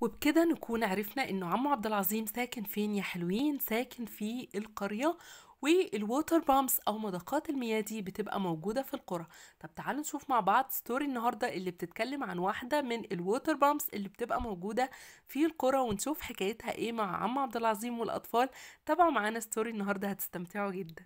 وبكده نكون عرفنا انه عمو عبد العظيم ساكن فين يا حلوين ساكن في القرية والووتر بامبس او مضخات المياه دي بتبقى موجوده في القرى طب تعالوا نشوف مع بعض ستوري النهارده اللي بتتكلم عن واحده من الووتر بامبس اللي بتبقى موجوده في القرى ونشوف حكايتها ايه مع عم عبد العظيم والاطفال تابعوا معانا ستوري النهارده هتستمتعوا جدا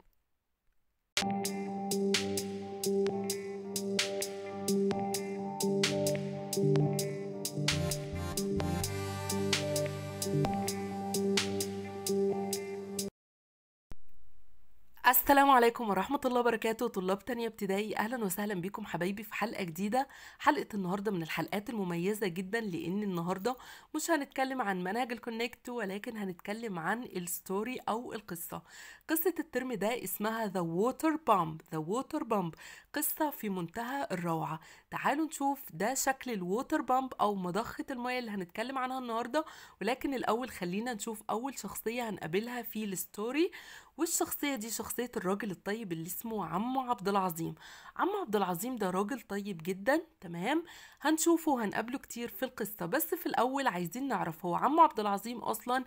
السلام عليكم ورحمة الله وبركاته طلاب تانية ابتدائي أهلا وسهلا بكم حبايبي في حلقة جديدة حلقة النهاردة من الحلقات المميزة جدا لأن النهاردة مش هنتكلم عن منهج الكونكت ولكن هنتكلم عن الستوري أو القصة قصة الترم ده اسمها The Water Bomb The Water Bomb قصة في منتهى الروعة تعالوا نشوف ده شكل الووتر بامب أو مضخة المياه اللي هنتكلم عنها النهاردة ولكن الأول خلينا نشوف أول شخصية هنقابلها في الستوري والشخصيه دي شخصيه الراجل الطيب اللي اسمه عمو عبد العظيم عمو عبد العظيم ده راجل طيب جدا تمام هنشوفه وهنقابله كتير في القصه بس في الاول عايزين نعرف هو عمو عبد العظيم اصلا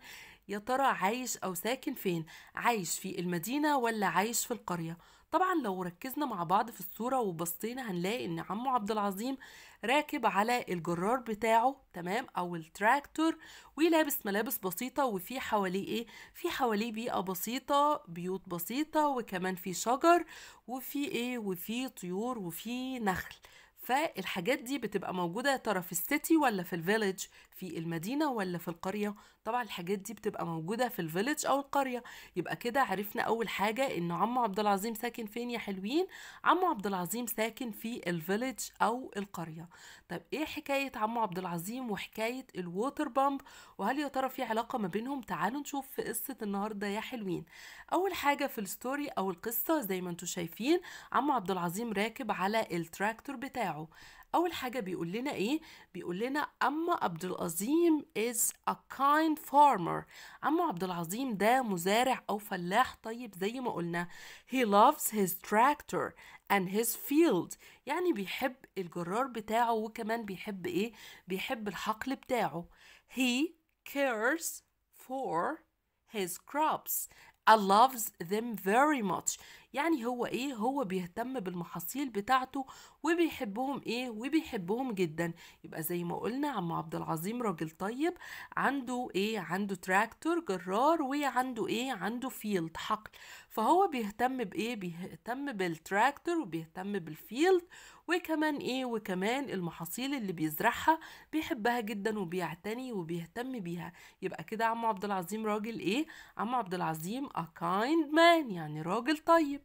يا ترى عايش او ساكن فين عايش في المدينه ولا عايش في القريه طبعا لو ركزنا مع بعض في الصورة وبصينا هنلاقي ان عمو عبد العظيم راكب على الجرار بتاعه تمام او التراكتور ولابس ملابس بسيطة وفي حواليه ايه في حواليه بيئة بسيطة بيوت بسيطة وكمان في شجر وفي ايه وفي طيور وفي نخل فالحاجات دي بتبقى موجودة ترى في السيتي ولا في الفيليج في المدينة ولا في القرية طبعا الحاجات دي بتبقى موجوده في الفيليج او القريه يبقى كده عرفنا اول حاجه ان عمو عبد العظيم ساكن فين يا حلوين عمو عبد العظيم ساكن في الفيليج او القريه طب ايه حكايه عمو عبد العظيم وحكايه الووتر بامب وهل يا ترى في علاقه ما بينهم تعالوا نشوف في قصه النهارده يا حلوين اول حاجه في الستوري او القصه زي ما انتم شايفين عمو عبد العظيم راكب على التراكتور بتاعه اول حاجه بيقول لنا ايه بيقول لنا اما عبد العظيم is a kind farmer اما عبد العظيم ده مزارع او فلاح طيب زي ما قلنا he loves his tractor and his field يعني بيحب الجرار بتاعه وكمان بيحب ايه بيحب الحقل بتاعه he cares for his crops I loves them very much يعني هو ايه هو بيهتم بالمحاصيل بتاعته وبيحبهم ايه وبيحبهم جدا يبقى زي ما قلنا عم عبد العظيم راجل طيب عنده ايه عنده تراكتور جرار وعنده ايه عنده فيلد حقل فهو بيهتم بايه بيهتم بالتراكتور وبيهتم بالفيلد وكمان ايه وكمان المحاصيل اللي بيزرعها بيحبها جدا وبيعتني وبيهتم بيها يبقى كده عم عبد العظيم راجل ايه عم عبد العظيم a kind man يعني راجل طيب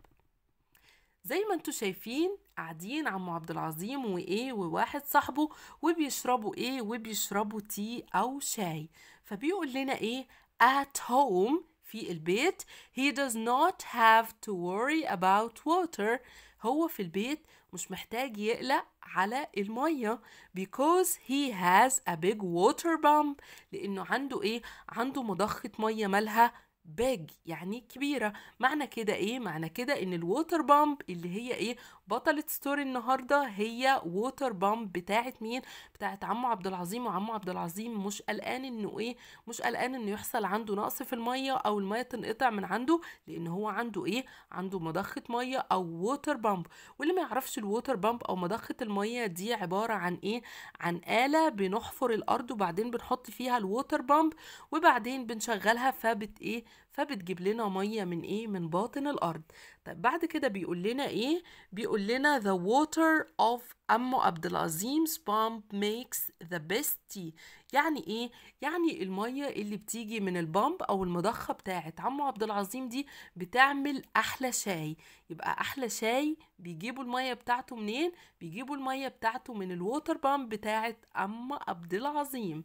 زي ما انتوا شايفين قاعدين عم عبد العظيم وايه وواحد صاحبه وبيشربوا ايه وبيشربوا تي او شاي فبيقول لنا ايه at home في البيت he does not have to worry about water هو في البيت مش محتاج يقلق على المية because he has a big water pump لأنه عنده إيه؟ عنده مضخة مية مالها big يعني كبيرة معنى كده إيه؟ معنى كده إن الووتر بامب اللي هي إيه بطلة ستوري النهارده هي ووتر بامب بتاعه مين بتاعه عمو عبد العظيم وعمو عبد العظيم مش قلقان انه ايه مش قلقان انه يحصل عنده نقص في الميه او الميه تنقطع من عنده لان هو عنده ايه عنده مضخه ميه او ووتر بامب واللي ما يعرفش الووتر بامب او مضخه الميه دي عباره عن ايه عن آلة بنحفر الارض وبعدين بنحط فيها الووتر بامب وبعدين بنشغلها فبت ايه فبتجيب لنا ميه من ايه من باطن الارض طب بعد كده بيقول لنا ايه بيقول لنا the water of أمو عبد العظيم's pump makes the best tea يعني إيه؟ يعني المية اللي بتيجي من البامب أو المضخة بتاعت عمو عبد العظيم دي بتعمل أحلى شاي يبقى أحلى شاي بيجيبوا المية بتاعته منين؟ بيجيبوا المية بتاعته من الووتر بامب بتاعت أم عبد العظيم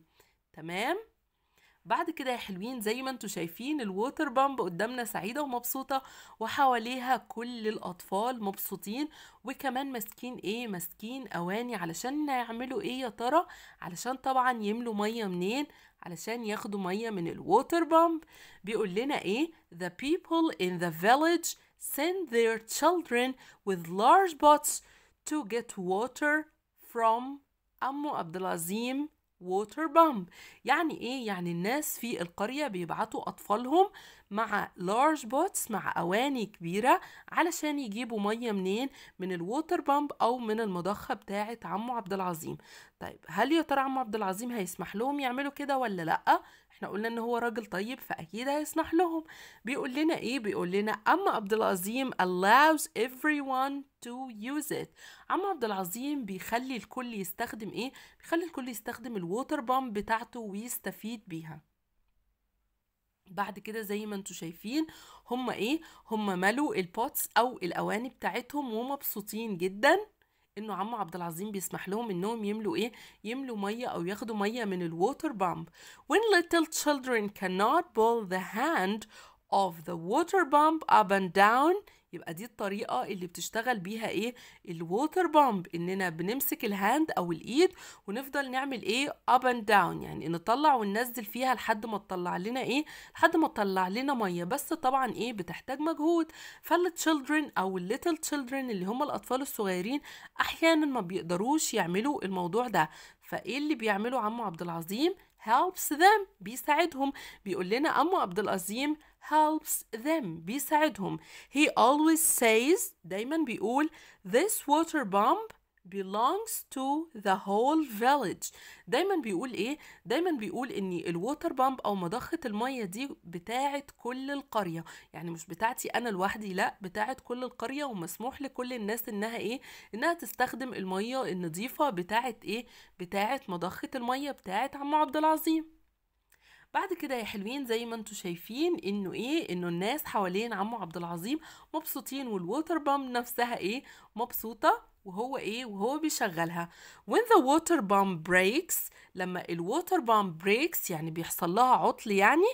تمام؟ بعد كده يا حلوين زي ما انتوا شايفين الووتر بامب قدامنا سعيده ومبسوطه وحواليها كل الاطفال مبسوطين وكمان ماسكين ايه ماسكين اواني علشان يعملوا ايه يا ترى علشان طبعا يملوا ميه منين علشان ياخدوا ميه من الووتر بامب بيقول لنا ايه the people in the village send their children with large pots to get water from أم عبد العظيم ووتر بامب يعني ايه يعني الناس في القرية بيبعتوا اطفالهم مع لارج بوتس مع اواني كبيره علشان يجيبوا ميه منين من الووتر بامب او من المضخه بتاعه عمو عبد العظيم طيب هل يا ترى عمو عبد العظيم هيسمح لهم يعملوا كده ولا لا احنا قلنا ان هو راجل طيب فاكيد هيسمح لهم بيقول لنا ايه بيقول لنا اما عبد العظيم allows everyone to use it عم عبد العظيم بيخلي الكل يستخدم ايه بيخلي الكل يستخدم الووتر بامب بتاعته ويستفيد بيها بعد كده زي ما انتوا شايفين هما ايه هما ملوا البوتس او الاواني بتاعتهم ومبسوطين جدا انه عمو عبد العظيم بيسمح لهم انهم يملوا ايه يملوا ميه او ياخدوا ميه من الووتر بامب when little children cannot pull the hand of the water pump up and down يبقى دي الطريقة اللي بتشتغل بيها ايه الووتر بومب اننا بنمسك الهاند او الايد ونفضل نعمل ايه اب اند داون يعني نطلع وننزل فيها لحد ما تطلع لنا ايه لحد ما تطلع لنا مية بس طبعا ايه بتحتاج مجهود فالتشيلدرن او الليتل تشيلدرن اللي هم الاطفال الصغيرين احيانا ما بيقدروش يعملوا الموضوع ده فايه اللي بيعمله عمو عبد العظيم helps them بيساعدهم بيقول لنا عمو عبد العظيم helps them بيساعدهم he always says دايما بيقول this water pump belongs to the whole village دايما بيقول ايه دايما بيقول ان الووتر بامب او مضخه الميه دي بتاعه كل القريه يعني مش بتاعتي انا لوحدي لا بتاعه كل القريه ومسموح لكل الناس انها ايه انها تستخدم الميه النظيفه بتاعه ايه بتاعه مضخه الميه بتاعه عم عبد العظيم بعد كده يا حلوين زي ما انتم شايفين انه ايه انه الناس حوالين عمو عبد العظيم مبسوطين والووتر بام نفسها ايه مبسوطه وهو ايه وهو بيشغلها when the water bomb breaks لما الووتر بام بريكس يعني بيحصل لها عطل يعني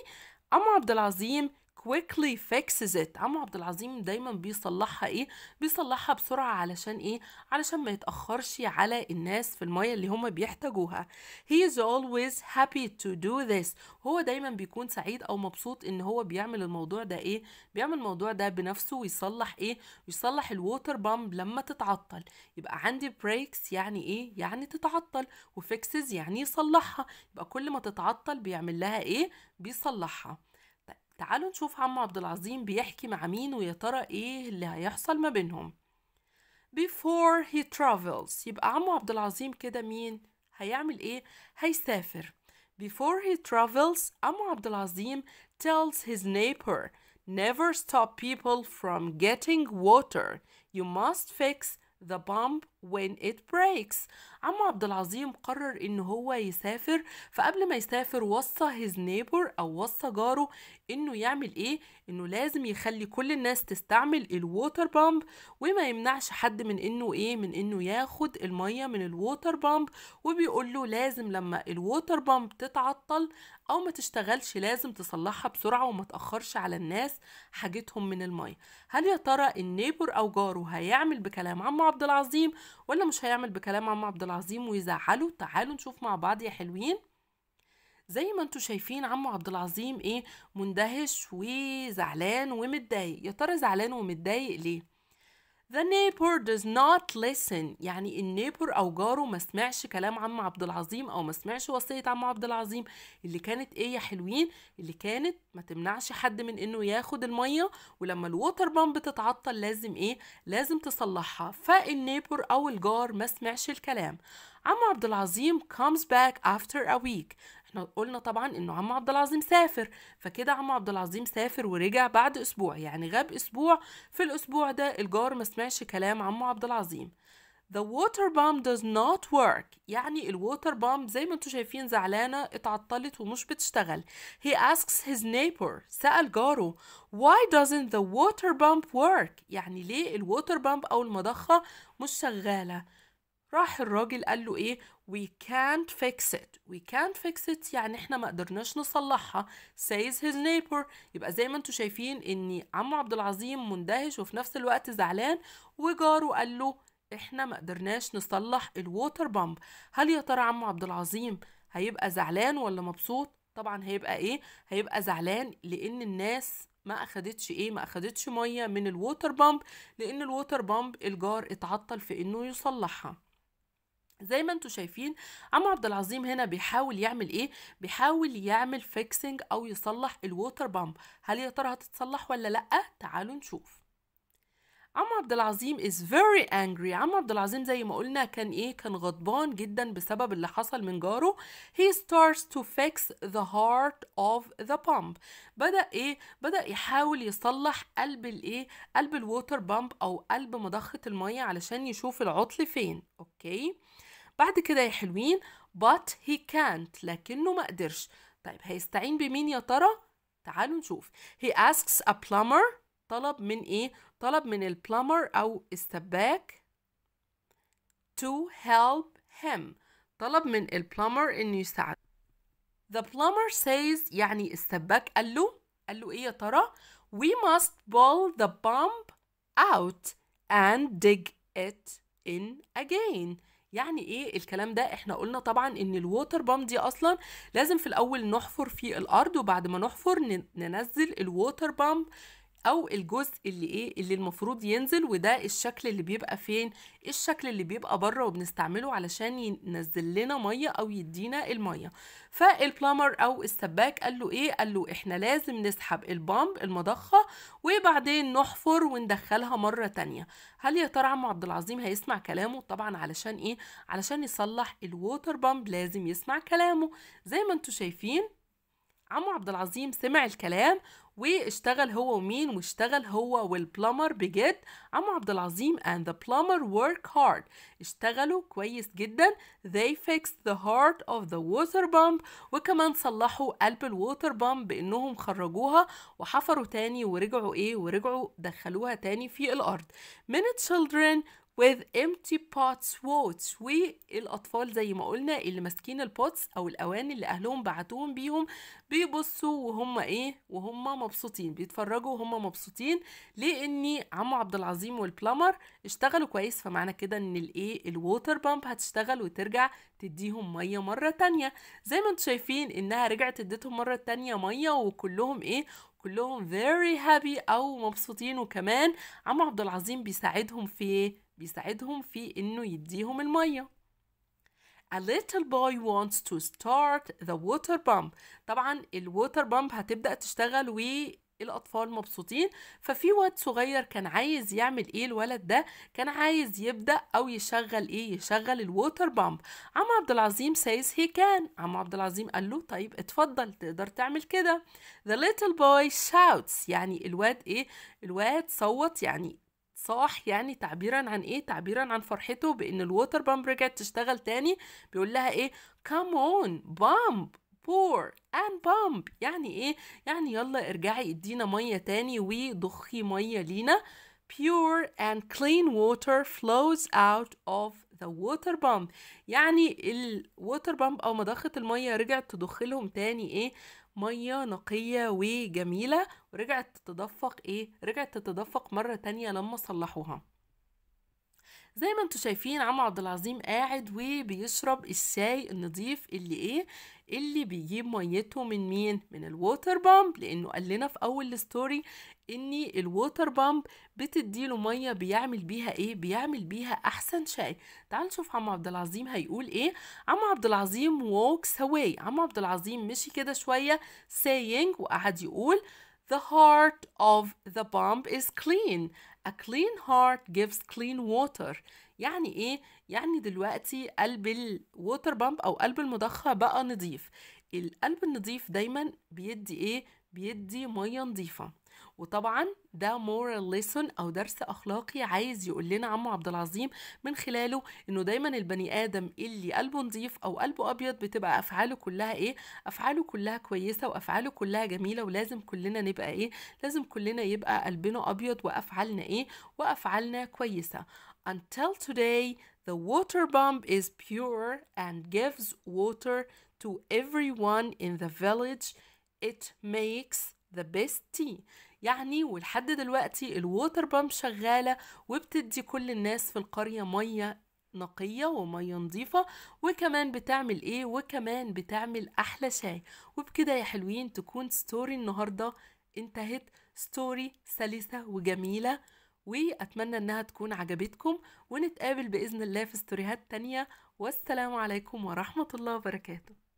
عمو عبد العظيم quickly fixes it عمو عبد العظيم دايما بيصلحها ايه بيصلحها بسرعه علشان ايه علشان ما يتاخرش على الناس في الميه اللي هما بيحتاجوها he is always happy to do this هو دايما بيكون سعيد او مبسوط ان هو بيعمل الموضوع ده ايه بيعمل الموضوع ده بنفسه ويصلح ايه يصلح الووتر بامب لما تتعطل يبقى عندي بريكس يعني ايه يعني تتعطل وفيكسز يعني يصلحها يبقى كل ما تتعطل بيعمل لها ايه بيصلحها تعالوا نشوف عم عبد العظيم بيحكي مع مين ويا ترى ايه اللي هيحصل ما بينهم before he travels يبقى عمو عبد العظيم كده مين هيعمل ايه هيسافر before he travels عمو عبد العظيم tells his neighbor never stop people from getting water you must fix the pump when it breaks عم عبد العظيم قرر ان هو يسافر فقبل ما يسافر وصى his neighbor او وصى جاره انه يعمل ايه انه لازم يخلي كل الناس تستعمل الووتر بامب وما يمنعش حد من انه ايه من انه ياخد المية من الووتر بامب وبيقول له لازم لما الووتر بامب تتعطل او ما تشتغلش لازم تصلحها بسرعة وما تأخرش على الناس حاجتهم من المية هل يا ترى النيبر او جاره هيعمل بكلام عم عبد العظيم ولا مش هيعمل بكلام عم عبد العظيم ويزعله تعالوا نشوف مع بعض يا حلوين زي ما انتوا شايفين عمو عبد العظيم ايه مندهش وزعلان ومتضايق يا ترى زعلان ومتضايق ليه The neighbor does not listen يعني النيبور أو جاره ما سمعش كلام عم عبد العظيم أو ما سمعش وصية عم عبد العظيم اللي كانت إيه يا حلوين اللي كانت ما تمنعش حد من إنه ياخد المية ولما الووتر بامب تتعطل لازم إيه لازم تصلحها فالنيبور أو الجار ما سمعش الكلام عم عبد العظيم comes back after a week احنا قلنا طبعا انه عم عبد العظيم سافر فكده عم عبد العظيم سافر ورجع بعد اسبوع يعني غاب اسبوع في الاسبوع ده الجار ما سمعش كلام عم عبد العظيم The water bomb does not work يعني الووتر bomb زي ما انتم شايفين زعلانة اتعطلت ومش بتشتغل He asks his neighbor سأل جاره Why doesn't the water bomb work يعني ليه الووتر bomb أو المضخة مش شغالة راح الراجل قال له ايه we can't fix it we can't fix it يعني احنا ما قدرناش نصلحها says his neighbor يبقى زي ما انتم شايفين ان عمو عبد العظيم مندهش وفي نفس الوقت زعلان وجاره قال له احنا ما قدرناش نصلح الووتر بامب هل يا ترى عمو عبد العظيم هيبقى زعلان ولا مبسوط طبعا هيبقى ايه هيبقى زعلان لان الناس ما اخدتش ايه ما اخدتش ميه من الووتر بامب لان الووتر بامب الجار اتعطل في انه يصلحها زي ما انتم شايفين عم عبد العظيم هنا بيحاول يعمل ايه بيحاول يعمل فيكسنج او يصلح الووتر بامب هل يا ترى هتتصلح ولا لا تعالوا نشوف عم عبد العظيم is very angry عم عبد العظيم زي ما قلنا كان ايه كان غضبان جدا بسبب اللي حصل من جاره he starts to fix the heart of the pump بدأ ايه بدأ يحاول يصلح قلب الايه قلب الووتر بامب او قلب مضخة المية علشان يشوف العطل فين اوكي okay. بعد كده يا حلوين but he can't لكنه ما قدرش طيب هيستعين بمين يا ترى تعالوا نشوف he asks a plumber طلب من ايه طلب من البلمر او السباك to help him طلب من البلمر انه يساعد the plumber says يعني السباك قال له قال له ايه يا ترى we must pull the pump out and dig it in again يعني ايه الكلام ده احنا قلنا طبعا ان الووتر بام دي اصلا لازم في الاول نحفر في الارض وبعد ما نحفر ننزل الووتر بام او الجزء اللي ايه اللي المفروض ينزل وده الشكل اللي بيبقى فين الشكل اللي بيبقى بره وبنستعمله علشان ينزل لنا ميه او يدينا الميه فالبلامر او السباك قال له ايه قال له احنا لازم نسحب البامب المضخه وبعدين نحفر وندخلها مره تانية هل يا ترى عم عبد العظيم هيسمع كلامه طبعا علشان ايه علشان يصلح الووتر بامب لازم يسمع كلامه زي ما انتوا شايفين عمو عبد العظيم سمع الكلام واشتغل هو ومين واشتغل هو والبلمر بجد عمو عبد العظيم and the plumber work hard اشتغلوا كويس جدا they fixed the heart of the water pump وكمان صلحوا قلب الووتر بامب بانهم خرجوها وحفروا تاني ورجعوا ايه ورجعوا دخلوها تاني في الارض من children with empty pots watch والأطفال زي ما قلنا اللي ماسكين البوتس أو الأواني اللي أهلهم بعتوهم بيهم بيبصوا وهم إيه وهم مبسوطين بيتفرجوا وهم مبسوطين لأن عمو عبد العظيم والبلمر اشتغلوا كويس فمعنى كده إن الإيه الووتر بامب هتشتغل وترجع تديهم مية مرة تانية زي ما انتم شايفين إنها رجعت اديتهم مرة تانية مية وكلهم إيه كلهم very happy أو مبسوطين وكمان عمو عبد العظيم بيساعدهم في بيساعدهم في إنه يديهم المية A little boy wants to start the water pump طبعا الووتر بامب هتبدأ تشتغل و الأطفال مبسوطين ففي واد صغير كان عايز يعمل إيه الولد ده كان عايز يبدأ أو يشغل إيه يشغل الووتر بامب عم عبد العظيم says he can عم عبد العظيم قال له طيب اتفضل تقدر تعمل كده the little boy shouts يعني الواد إيه الواد صوت يعني صاح يعني تعبيرا عن ايه تعبيرا عن فرحته بان الووتر بامب رجعت تشتغل تاني بيقول لها ايه come on bump pour and pump يعني ايه يعني يلا ارجعي ادينا ميه تاني وضخي ميه لينا pure and clean water flows out of the water pump يعني الووتر بامب او مضخه الميه رجعت تضخ لهم تاني ايه مية نقية وجميلة ورجعت تتدفق ايه رجعت تتدفق مرة تانية لما صلحوها زي ما انتم شايفين عم عبد العظيم قاعد وبيشرب الشاي النظيف اللي ايه اللي بيجيب ميته من مين من الووتر بامب لانه قال لنا في اول الستوري ان الووتر بامب بتديله ميه بيعمل بيها ايه بيعمل بيها احسن شاي تعال نشوف عم عبد العظيم هيقول ايه عم عبد العظيم ووكس away عم عبد العظيم مشي كده شويه saying وقعد يقول The heart of the bomb is clean A clean heart gives clean water يعني ايه؟ يعني دلوقتي قلب الووتر بامب او قلب المضخة بقى نضيف القلب النضيف دايما بيدي ايه؟ بيدي مية نضيفة وطبعا ده moral lesson او درس اخلاقي عايز يقول لنا عمو عبد العظيم من خلاله انه دايما البني ادم اللي قلبه نظيف او قلبه ابيض بتبقى افعاله كلها ايه افعاله كلها كويسه وافعاله كلها جميله ولازم كلنا نبقى ايه لازم كلنا يبقى قلبنا ابيض وافعالنا ايه وافعالنا كويسه until today the water bomb is pure and gives water to everyone in the village it makes the best tea يعني ولحد دلوقتي الووتر بامب شغالة وبتدي كل الناس في القرية مية نقية ومية نظيفة وكمان بتعمل ايه وكمان بتعمل احلى شاي وبكده يا حلوين تكون ستوري النهاردة انتهت ستوري سلسة وجميلة واتمنى انها تكون عجبتكم ونتقابل باذن الله في ستوريهات تانية والسلام عليكم ورحمة الله وبركاته